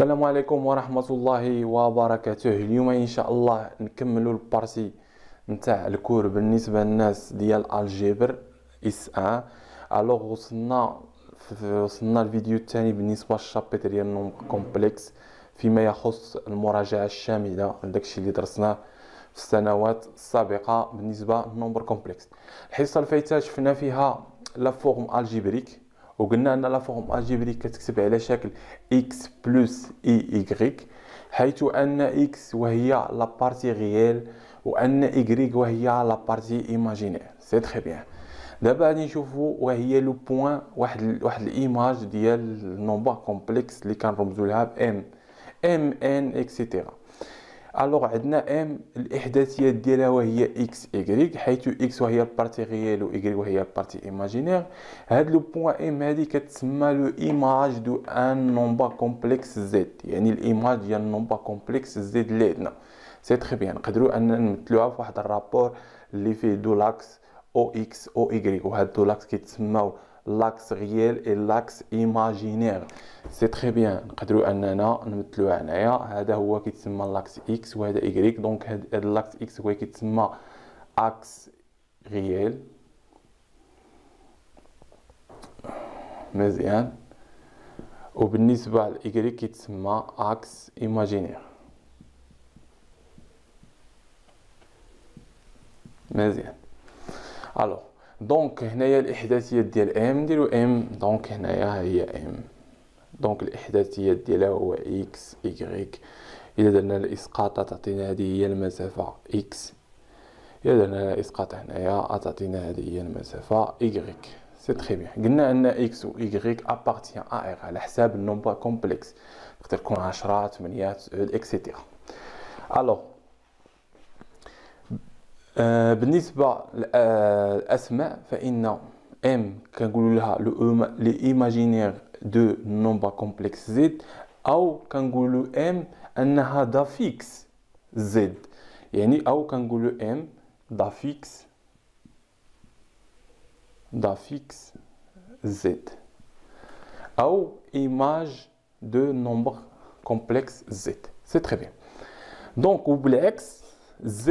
السلام عليكم ورحمة الله وبركاته اليوم إن شاء الله نكملوا البارسي نتاع الكور بالنسبة للناس ديال الجبر اس ان الوغ وصلنا وصلنا الفيديو الثاني بالنسبة للشابيتر ديال النوم كومبلكس فيما يخص المراجعة الشاملة داكشي اللي درسناه في السنوات السابقة بالنسبة للنومبر كومبلكس الحصة الفايتة شفنا فيها لا فورم الجبريك وقلنا ان لا فورم الجبري كتكتب على شكل اكس بلس اي ايغريك حيث ان اكس وهي لا بارتي غيال وان ايغريك وهي لا بارتي ايماجينير سي تري بيان دابا غادي نشوفوا وهي لو بوين واحد واحد الايماج ديال النومبر كومبلكس اللي كنرمزوا لها ب ام ام ان اكسيتيرا الوغ عندنا ام الاحداثيات ديالها وهي اكس ايغريك حيث اكس وهي البارتي ريال و ايغريك وهي البارتي ايماجينير هاد لو بوان ام هادي كتسمى لو ايماج دو ان نومبا كومبلكس زد يعني الايماج ديال النومبر كومبلكس زد اللي عندنا سي تري بيان نقدروا اننا نمثلوها فواحد الرابور اللي فيه دو لاكس او اكس او ايغريك وهاد دو لاكس كيتسماو لاكس ريال et لاكس ايماجينير سي تري بيان نقدروا اننا نمثلوا هنايا هذا هو كيتسمى لاكس اكس وهذا ايغريك دونك هذا لاكس اكس هو كيتسمى اكس ريال مزيان وبالنسبه لايغريك كيتسمى اكس ايماجينير مزيان الوغ دونك هنايا الاحداثيات ديال ام نديرو ام دونك هنايا هي ام دونك الاحداثيات ديالها هو اكس ايغريك الا درنا الاسقاط تعطينا هذه هي المسافه اكس الا درنا الاسقاط هنايا تعطينا هذه هي المسافه ايغريك سي تري بيان قلنا ان اكس و ايغريك ابارتيان ا ار على حساب النومبر كومبلكس تقدر تكون 10 8 9 اكسيتيرا الوغ bien sûr par m, c'est m, le dit l'imaginaire de nombre complexe z, ou quand on m, un nombre z, et a ni ou on dit m, fixe z, aux image de nombre complexe z, c'est très bien. Donc vous z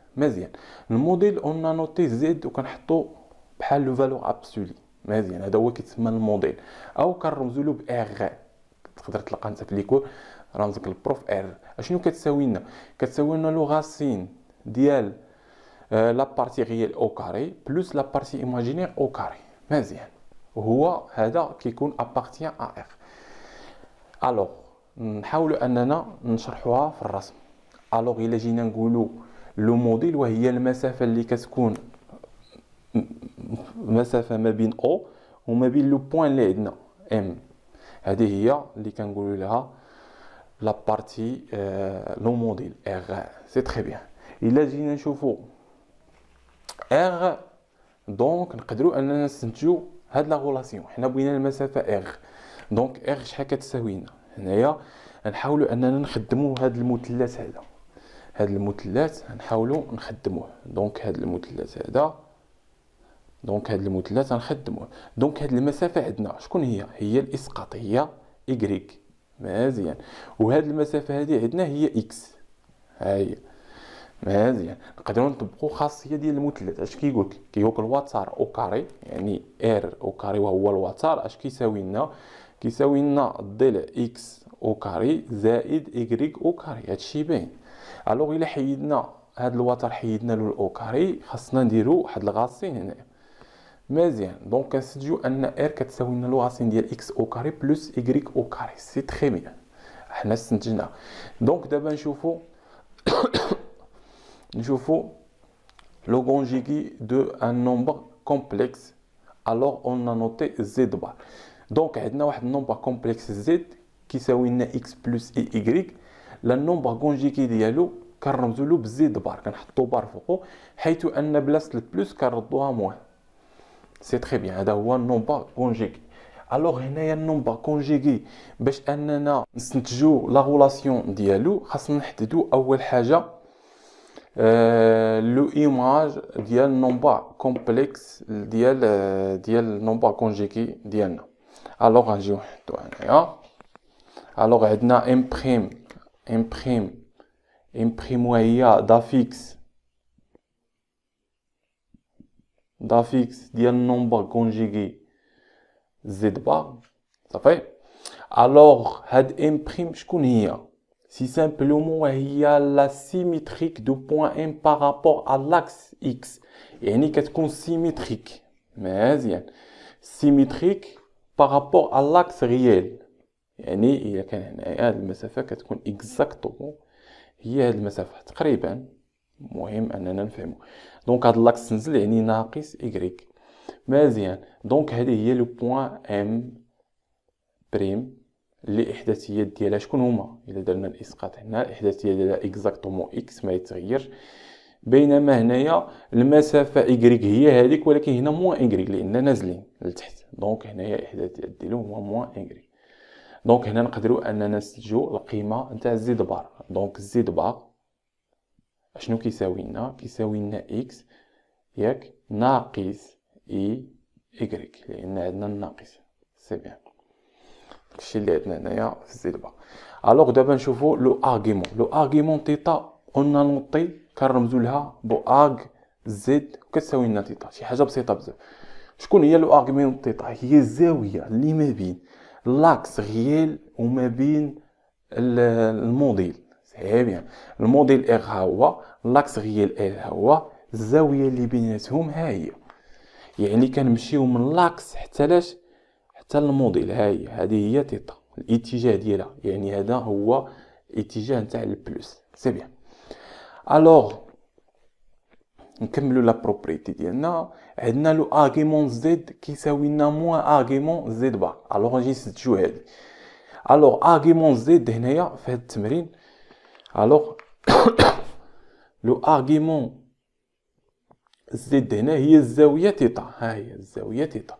مزيان الموديل اون نوتي زد وكنحطو بحال لو فالور ابسولي مزيان هذا هو كيتسمى الموديل او كنرمزو له بار تقدر تلقى انت في ليكول رمزك البروف ار اشنو كتساوي لنا كتساوي لنا لو غاسين ديال آه، لا بارتي ريال او كاري بلس لا بارتي ايماجينير او كاري مزيان هو هذا كيكون ابارتيان ا ار الوغ نحاولوا اننا نشرحوها في الرسم الوغ الا جينا نقولوا لو موديل وهي المسافه اللي كتكون مسافه ما بين او وما بين لو بوين اللي عندنا ام هذه هي اللي كنقولوا لها لا بارتي آه، لو موديل ار سي تري بيان الا جينا نشوفو ار دونك نقدروا اننا نستنتجوا هاد لا غولاسيون حنا بغينا المسافه ار دونك ار شحال كتساوي لنا هنايا نحاولوا اننا نخدموا هاد المثلث هذا هاد المثلث غنحاولو نخدموه دونك هاد المثلث هذا دونك هاد المثلث غنخدموه دونك هاد المسافه عندنا شكون هي هي الاسقاط هي ايغريك مزيان وهاد المسافه هادي عندنا هي اكس ها هي مزيان نقدروا نطبقوا خاصيه ديال المثلث اش كيقولك كيقولك كيقول الوتر او كاري يعني ار او كاري وهو الوتر اش كيساوي لنا كيساوي لنا الضلع اكس او كاري زائد ايغريك او كاري هادشي باين الوغ الا حيدنا هاد الوتر حيدنا له الاو كاري خاصنا نديرو واحد الغاسين هنا مزيان دونك كنسديو ان ار كتساوي لنا الغاسين ديال اكس او كاري بلس ايغريك او كاري سي تري بيان حنا استنتجنا دونك دابا نشوفو نشوفو لو كونجيكي دو ان نومبر كومبلكس الوغ اون نوتي زد بار دونك عندنا واحد النومبر كومبلكس زد كيساوي لنا اكس بلس اي ايغريك لا نومبر كونجيكي ديالو كنرمزو له بزيد بار كنحطو بار فوقو حيث ان بلاصه البلوس كنردوها موان سي تري بيان هذا هو النومبا كونجيكي الوغ هنايا النومبا كونجيكي باش اننا نستنتجو لا غولاسيون ديالو خاصنا نحددو اول حاجه آه، لو ايماج ديال النومبا كومبلكس ديال آه، ديال النومبا كونجيكي ديالنا الوغ غنجيو نحطو هنايا الوغ عندنا ام بخيم ام بخيم Impressionnait à d'affixes, d'affixes d'un nombre conjugué. z Zédo, ça fait. Alors, had impressionné. C'est simplement il y a la symétrie de point M par rapport à l'axe X. Et n'est qu'est-ce qu'on symétrique? Mais bien, symétrique par rapport à l'axe réel. Et n'est il a quand distance qu'est-ce exactement? هي هاد المسافه تقريبا مهم اننا نفهمو دونك هاد لاكس نزل يعني ناقص ايغريك مزيان دونك هذه هي لو بوين ام بريم اللي احداثيات ديالها شكون هما الا درنا الاسقاط هنا الاحداثيه ديالها اكزاكتومون اكس ما يتغيرش بينما هنايا المسافه ايغريك هي هذيك ولكن هنا موان ايغريك لان نازلين لتحت دونك هنايا الاحداثيات ديالو هما موان ايغريك دونك هنا نقدروا اننا نسجلوا القيمه نتاع زد بار دونك زد با شنو كيساوي لنا كيساوي لنا اكس ياك ناقص اي ايكغيك لان عندنا الناقص سي بيان داكشي اللي عندنا هنايا في زد با الوغ دابا نشوفو لو ارغيمون لو ارغيمون تيتا قلنا نوطي كنرمزو لها بو ارغ زد كتساوي لنا تيتا شي حاجه بسيطه بزاف شكون هي لو ارغيمون تيتا هي الزاويه اللي ما بين لاكس غيال وما بين الموديل اي بيان الموديل اغ ها هو لاكس غيال ال ها هو الزاويه اللي بيناتهم ها هي يعني كنمشيو من لاكس حتى لاش حتى الموديل ها هي هذه هي تيتا الاتجاه ديالها يعني هذا هو الاتجاه نتاع البلوس سي بيان الوغ نكملوا لا بروبريتي ديالنا عندنا لو ارغيمون زد كيساوي لنا موان ارغيمون زد بار الوغ نجي نسجلو هادي الوغ ارغيمون زد هنايا في هاد التمرين الوغ لو ارغيمون زد هنا هي الزاوية تيطا ها هي الزاوية تيطا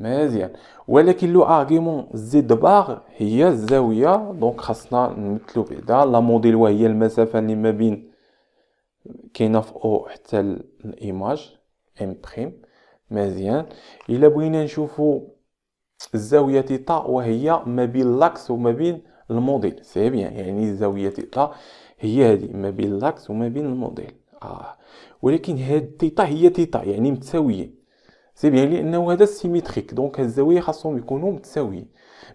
مزيان ولكن لو ارغيمون زد باغ هي الزاوية دونك خاصنا نمثلو بعدا لا موديل وهي المسافة اللي ما بين كاينة في او حتى الايماج ام بريم مزيان الا بغينا نشوفو الزاوية تيطا وهي ما بين لاكس وما بين الموديل سي بيان يعني زاوية تيتا هي هذه ما بين لاكس وما بين الموديل اه ولكن هاد تيتا هي تيتا يعني متساويين سي يعني بيان لانه هذا سيميتريك دونك هاد الزوايا خاصهم يكونوا متساويين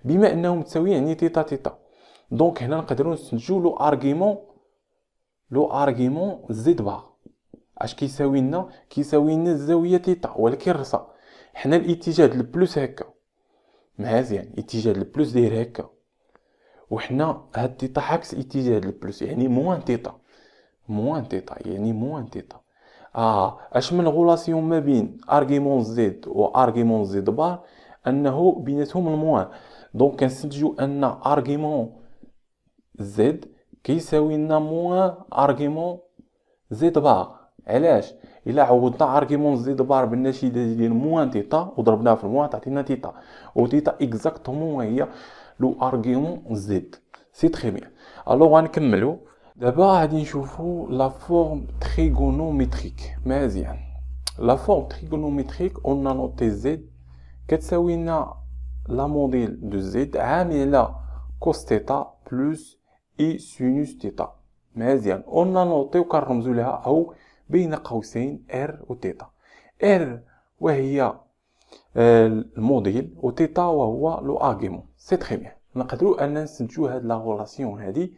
بما انهم متساويين يعني تيتا تيتا دونك هنا نقدروا نسجلو لو ارغيمون لو ارغيمون زد با اش كيساوي لنا كيساوي لنا الزاويه تيتا ولكن رصا حنا الاتجاه البلوس هكا مزيان يعني اتجاه البلوس داير هكا وحنا هاد تيتا عكس اتجاه البلوس يعني موان تيتا موان تيتا يعني موان تيتا اه اش من غولاسيون ما بين ارغيمون زيد و ارغيمون زيد بار انه بيناتهم الموان دونك كنستنتجو ان ارغيمون زيد كيساوي لنا موان ارغيمون زيد بار علاش الا عوضنا ارغيمون زيد بار بالنشيده ديال موان تيتا وضربناها في الموان تعطينا تيتا و اكزاكتومون هي لو ارغيومون زيد سي تري بيان الوغ غنكملو دابا غادي نشوفو لا فورم تريغونومتريك مزيان لا فورم تريغونومتريك اون نوتي زيد كتساوي لنا لا موديل دو زد عامله كوس تيتا بلس اي سينوس تيتا مزيان اون نوطيو كنرمزو لها او بين قوسين ار و تيتا ار وهي آه، الموديل وتيتا وهو لو ارغيومون سي تري بيان نقدروا اننا نستنتجوا هاد لا غولاسيون هادي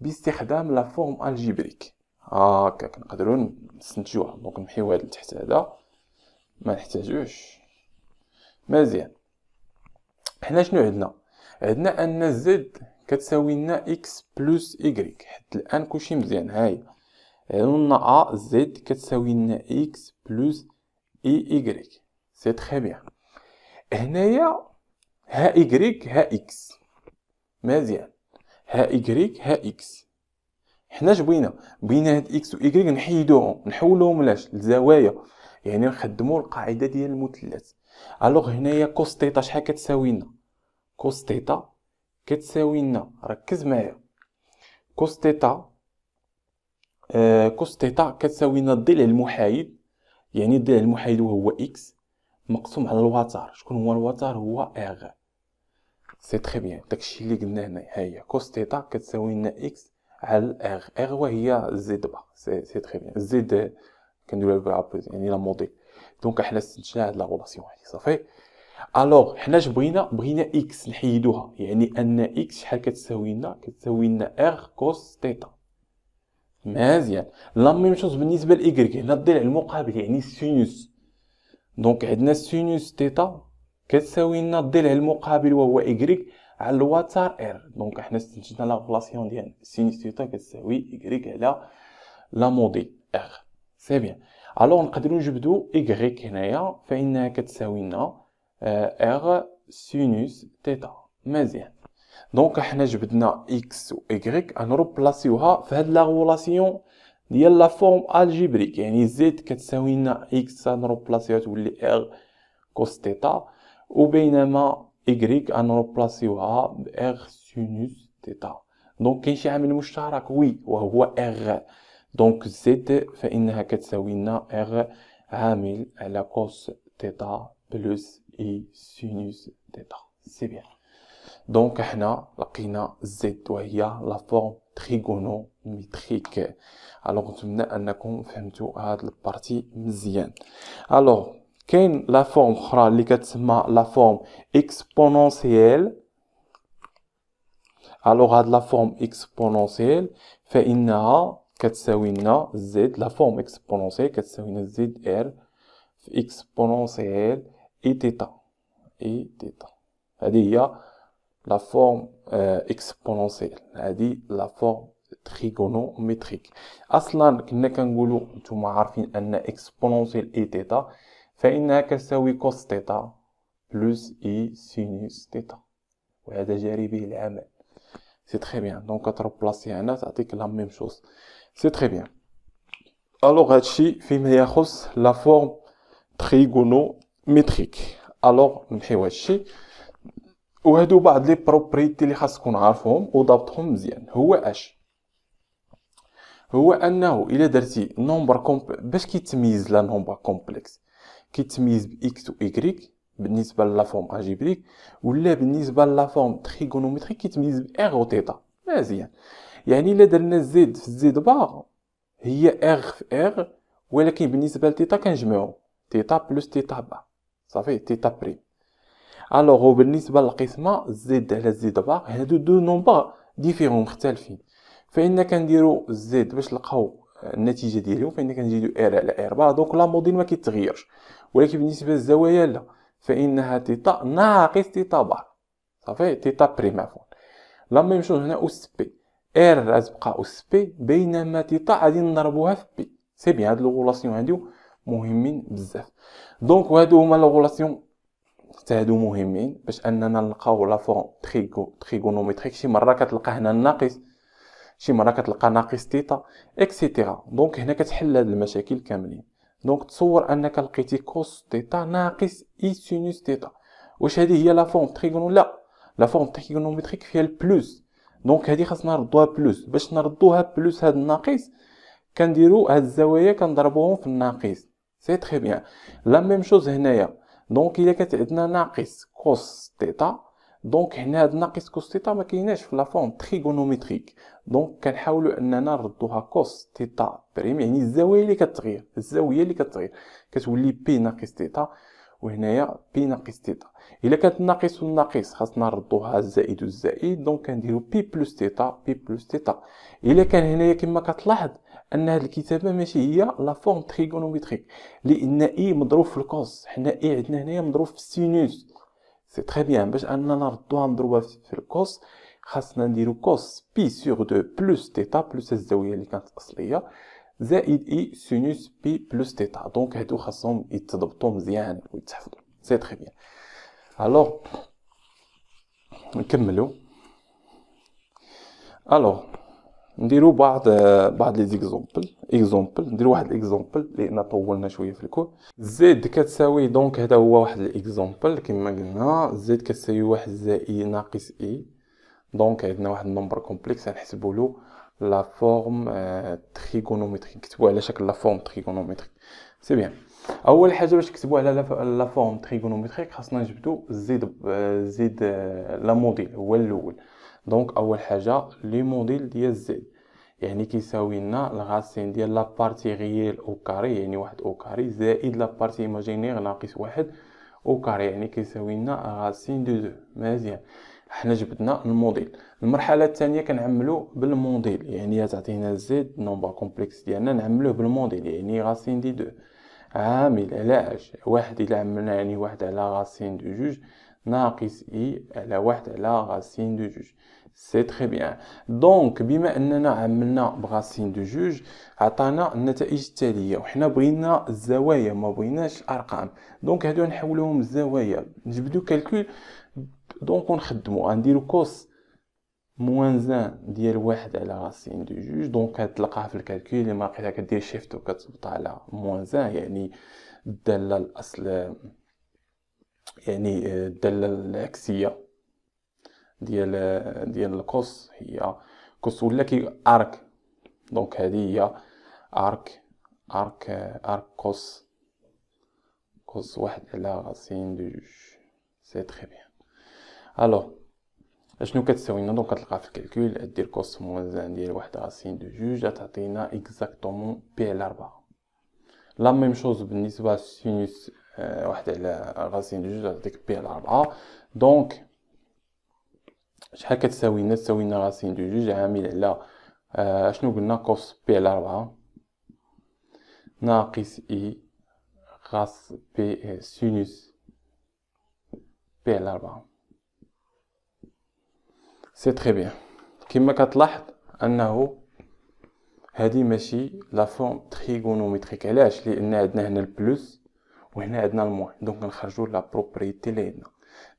باستخدام لا فورم الجبريك آه نقدروا نستنتجوها دونك نمحيو هاد تحت هذا ما نحتاجوش مزيان حنا شنو عندنا عندنا ان زد كتساوي لنا اكس بلس y حتى الان كلشي مزيان هاي عندنا ا زد كتساوي لنا اكس بلس اي y سي تري بيان هنايا ها إكريك ها إكس مزيان ها إكريك ها إكس حنا جبينا بينا هاد إكس و إكريك نحيدوهم نحولوهم لاش لزوايا يعني نخدمو القاعدة ديال المثلث ألوغ هنايا كوس تيتا شحال كتساوي لنا كوس تيتا كتساوي لنا ركز معايا كوس تيتا آه، كوس تيتا كتساوي لنا الضلع المحايد يعني الضلع المحايد وهو إكس مقسوم على الوتر شكون هو الوتر هو اغ سي تري بيان داكشي اللي قلنا هنا ها هي كوس تيتا كتساوي لنا اكس على اغ اغ وهي زد با سي تري بيان زد كندير لها يعني لا موديل دونك حنا سجلنا هاد لا غولاسيون هادي صافي الوغ حنا اش بغينا بغينا اكس نحيدوها يعني ان اكس شحال كتساوي لنا كتساوي لنا اغ كوس تيتا مزيان لا ميم شوز بالنسبه لايكغيك هنا دير على المقابل يعني سينوس دونك عندنا سينوس تيتا كتساوي لنا الضلع المقابل وهو إكغيك على الوتر إر دونك حنا استنتجنا لاغلاسيون ديال سينوس تيتا كتساوي إكغيك على لا مودي إر سي بيان الوغ نقدرو نجبدو إكغيك هنايا فإنها كتساوي لنا إر سينوس تيتا مزيان دونك حنا جبدنا إكس و إكغيك غنروبلاسيوها في هاد لاغولاسيون ديال لا فورم الجبريك يعني زد كتساوي لنا اكس غنروبلاسيوها تولي ار كوس تيتا وبينما ايغريك غنروبلاسيوها ب ار سينوس تيتا دونك كاين شي عامل مشترك وي وهو ار دونك زد فانها كتساوي لنا ار عامل على كوس تيتا بلس اي سينوس تيتا سي بيان دونك حنا لقينا زد وهي لا فورم الوغ نتمنى انكم فهمتوا هاد البارتي مزيان. الوغ كاين لا فورم اخرى اللي كتسمى لا فورم اكسبونونسييل. الوغ هاد لا فورم اكسبونونسييل فإنها كتساوي لنا زد لا فورم اكسبونونسييل كتساوي لنا زد ار في اكسبونونسييل اي تيتا اي تيتا هذه هي لا فورم اكسبونونسيال هذه لا فورم تريغونومتريك اصلا كنا كنقولوا نتوما عارفين ان اكسبونونسيال اي تيتا فانها كتساوي كوس تيتا بلس اي سينوس تيتا وهذا جاري به العمل سي تري بيان دونك كتربلاصي هنا تعطيك لا ميم شوز سي تري بيان الوغ هادشي فيما يخص لا فورم تريغونومتريك الوغ نمحيو هادشي وهادو بعض لي بروبريتي اللي خاص تكون عارفهم وضبطهم مزيان هو اش هو انه الا درتي نومبر كومب باش كيتميز لا نومبر كومبلكس كيتميز باكس و ايكغيك بالنسبه لا فورم الجبريك ولا بالنسبه لا فورم تريغونوميتريك كيتميز بار و تيتا مزيان يعني الا درنا زد في زد بار هي ار في ار ولكن بالنسبه لتيتا كنجمعو تيتا بلس تيتا با صافي تيتا بريم الوغ بالنسبه للقسمه زد على زد باغ هادو دو نومبر ديفيرون مختلفين فان كنديرو زد باش نلقاو النتيجه ديالو فان كنزيدو ار على ار باغ دونك لا موديل ما كيتغيرش ولكن بالنسبه للزوايا لا فانها تيتا ناقص تيتا باغ صافي تيتا بريم عفوا لا ميم شوز هنا اوس بي ار غتبقى اوس بي بينما تيتا غادي نضربوها في بي سي بيان هاد لوغولاسيون هادو مهمين بزاف دونك هادو هما لوغولاسيون حتى مهمين باش اننا نلقاو لافون تريغو تريغونومتريك شي مره كتلقى هنا الناقص شي مره كتلقى ناقص تيتا اكسيتيرا دونك هنا كتحل هاد المشاكل كاملين دونك تصور انك لقيتي كوس تيتا ناقص اي سينوس تيتا واش هذه هي لا فورم تريغونو لا لا فورم تريغونومتريك فيها البلوس دونك هذه خاصنا نردوها بلوس باش نردوها بلوس هاد الناقص كنديرو هاد الزوايا كنضربوهم في الناقص سي تري بيان لا ميم شوز هنايا دونك الا كانت عندنا ناقص كوس تيتا دونك هنا هاد ناقص كوس تيتا ما كايناش في لا فورم تريغونومتريك دونك كنحاولوا اننا نردوها كوس تيتا بريم يعني الزاويه اللي كتغير الزاويه اللي كتغير كتولي بي ناقص تيتا وهنايا بي ناقص تيتا الا كانت ناقص والناقص خاصنا نردوها الزائد والزائد دونك كنديرو بي بلس تيتا بي بلس تيتا الا كان هنايا كما كتلاحظ ان هذه الكتابه ماشي هي لا فورم تريغونومتريك لان اي مضروب في الكوس حنا اي عندنا هنايا مضروب في السينوس سي تري بيان باش اننا نردوها نضربوها في الكوس خاصنا نديرو كوس بي سور دو بلس تيتا بلس الزاويه اللي كانت اصليه زائد اي سينوس بي بلس تيتا دونك هادو خاصهم يتضبطوا مزيان ويتحفظوا سي تري بيان الوغ نكملو الوغ نديرو بعض بعض لي زيكزومبل اكزومبل نديرو واحد اكزومبل لان طولنا شويه في الكور زد كتساوي دونك هذا هو واحد الاكزومبل كما قلنا زد كتساوي واحد زائد ناقص اي دونك عندنا واحد النمبر كومبلكس غنحسبو له لا فورم تريغونومتريك آه، نكتبو على شكل لا فورم تريغونومتريك سي بيان اول حاجه باش نكتبو على لا فورم تريغونومتريك خاصنا نجبدو زيد آه، زيد آه، لا موديل هو الاول دونك اول حاجه لي موديل ديال زد يعني كيساوي لنا الغاسين ديال لابارتي غيال او كاري يعني واحد او كاري زائد لابارتي ايماجينير ناقص واحد او كاري يعني كيساوي لنا غاسين دو دو مزيان حنا جبدنا الموديل المرحله الثانيه كنعملو بالموديل يعني تعطينا زد نومبر كومبلكس ديالنا نعملوه بالموديل يعني غاسين دي دو عامل على واحد الى عملنا يعني واحد على غاسين دو جوج ناقص اي على واحد على غاسين دو جوج سي تري بيان دونك بما اننا عملنا بغاسين دو جوج عطانا النتائج التاليه وحنا بغينا الزوايا ما بغيناش الارقام دونك هادو نحولوهم الزوايا نجبدو كالكول دونك نخدمو غنديرو كوس موان زان ديال واحد على غاسين دو جوج دونك كتلقاه في الكالكول اللي ما لقيتها كدير شيفت وكتضبط على موان زان يعني الداله الاصل يعني الداله آه، العكسيه ديال آه، ديال القوس هي قوس ولا كي ارك دونك هذه هي ارك ارك ارك قوس قوس واحد على غاسين دو جوج سي تري بيان الو اشنو كتساوي لنا دونك كتلقى في الكالكول دير قوس موازن ديال واحد غاسين دو جوج تعطينا اكزاكتومون بي على 4 لا ميم شوز بالنسبه لسينوس Euh, واحد على راسين جوج غتعطيك بي على ربعة دونك شحال كتساوي لنا تساوي لنا راسين دو جوج عامل على اشنو آه، قلنا كوس بي على ربعة ناقص اي غاس بي سينوس بي على ربعة سي تري بيان كما كتلاحظ انه هذه ماشي لا فورم تريغونوميتريك علاش لان عندنا هنا البلوس وهنا عندنا الموان دونك نخرجوا لا بروبريتي اللي عندنا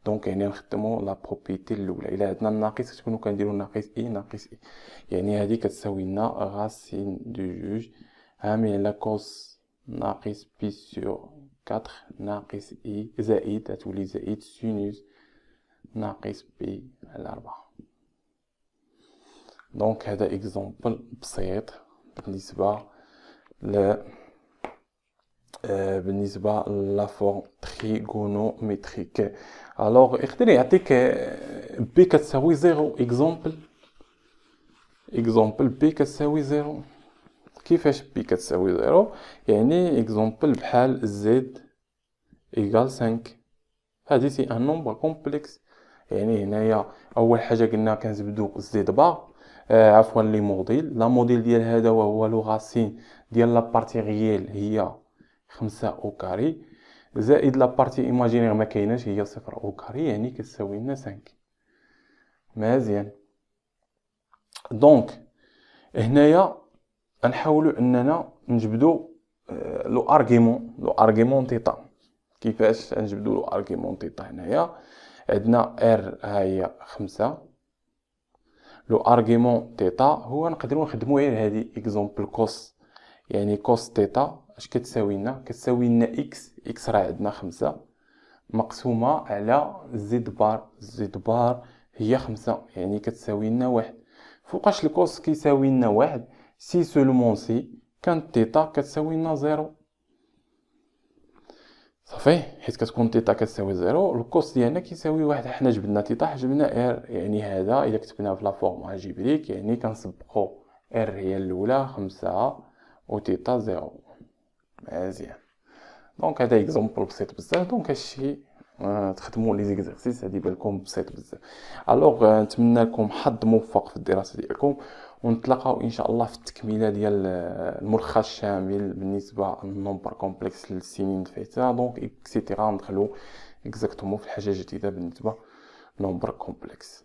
دونك هنا نخدموا لا بروبريتي الاولى الا عندنا الناقص تكونوا كنديروا إيه، ناقص اي ناقص اي يعني هذه كتساوي لنا غاسين دو جوج عامل على كوس ناقص بي سور 4 ناقص اي زائد غتولي زائد سينوس ناقص بي على 4 دونك هذا اكزومبل بسيط بالنسبه ل بالنسبه لافورم تريغونوميتريك الوغ يقدر يعطيك بي كتساوي زيرو اكزومبل اكزومبل بي كتساوي زيرو كيفاش بي كتساوي زيرو يعني اكزومبل بحال زد ايكال 5 هادي سي ان نومبر كومبلكس يعني هنايا اول حاجه قلنا كنزبدو زد بار آه عفوا لي موديل لا موديل ديال هذا هو لو غاسين ديال لا بارتي ريال هي خمسة أو كاري زائد لابارتي إيماجينيغ مكايناش هي صفر أو كاري يعني كتساوي لنا سانك مزيان دونك هنايا غنحاولو أننا نجبدو آه، لو أرغيمون لو أرغيمون تيتا كيفاش غنجبدو لو أرغيمون تيتا هنايا عندنا ار ها هي خمسة لو أرغيمون تيتا هو نقدرو نخدمو غير هادي إكزومبل كوس يعني كوس تيتا اش كتساوي لنا كتساوي لنا اكس اكس راه عندنا خمسة مقسومة على زد بار زد بار هي خمسة يعني كتساوي لنا واحد فوقاش الكوس كيساوي لنا واحد سي سولمون سي كانت تيتا كتساوي لنا زيرو صافي حيت كتكون تيتا كتساوي زيرو الكوس ديالنا كيساوي واحد حنا جبنا تيتا جبنا ار يعني هذا الا كتبناه في لا فورم الجبريك يعني كنسبقو ار هي الاولى خمسة و تيتا زيرو مزيان دونك هذا اكزومبل بسيط بزاف دونك هادشي آه، تخدموا لي زيكزارسيس هادي بالكم بسيط بزاف الوغ آه، نتمنى لكم حظ موفق في الدراسه ديالكم ونتلاقاو ان شاء الله في التكميله ديال آه، الملخص الشامل بالنسبه للنمبر كومبلكس للسنين الفايته دونك اكسيتيرا ندخلو اكزاكتومون في الحاجه الجديده بالنسبه للنومبر كومبلكس